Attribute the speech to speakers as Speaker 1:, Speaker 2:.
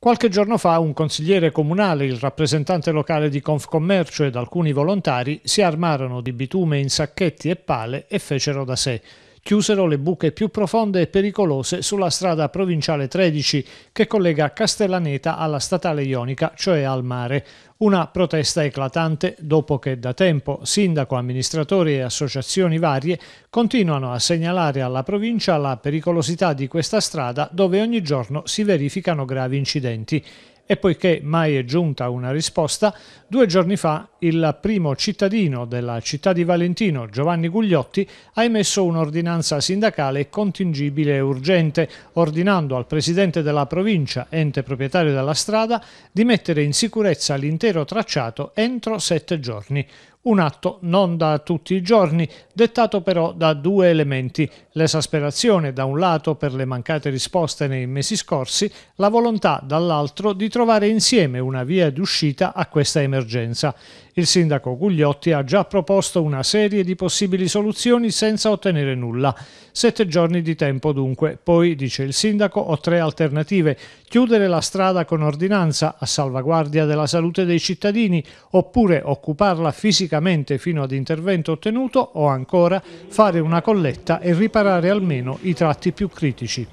Speaker 1: Qualche giorno fa un consigliere comunale, il rappresentante locale di Confcommercio ed alcuni volontari si armarono di bitume in sacchetti e pale e fecero da sé chiusero le buche più profonde e pericolose sulla strada provinciale 13 che collega Castellaneta alla statale ionica, cioè al mare. Una protesta eclatante dopo che da tempo sindaco, amministratori e associazioni varie continuano a segnalare alla provincia la pericolosità di questa strada dove ogni giorno si verificano gravi incidenti e poiché mai è giunta una risposta, due giorni fa il primo cittadino della città di Valentino, Giovanni Gugliotti, ha emesso un'ordinanza sindacale contingibile e urgente, ordinando al presidente della provincia, ente proprietario della strada, di mettere in sicurezza l'intero tracciato entro sette giorni. Un atto non da tutti i giorni, dettato però da due elementi, l'esasperazione da un lato per le mancate risposte nei mesi scorsi, la volontà dall'altro di trovare insieme una via d'uscita a questa emergenza. Il sindaco Gugliotti ha già proposto una serie di possibili soluzioni senza ottenere nulla. Sette giorni di tempo dunque, poi, dice il sindaco, ho tre alternative. Chiudere la strada con ordinanza a salvaguardia della salute dei cittadini, oppure occuparla fisicamente fisicamente fino ad intervento ottenuto o ancora fare una colletta e riparare almeno i tratti più critici.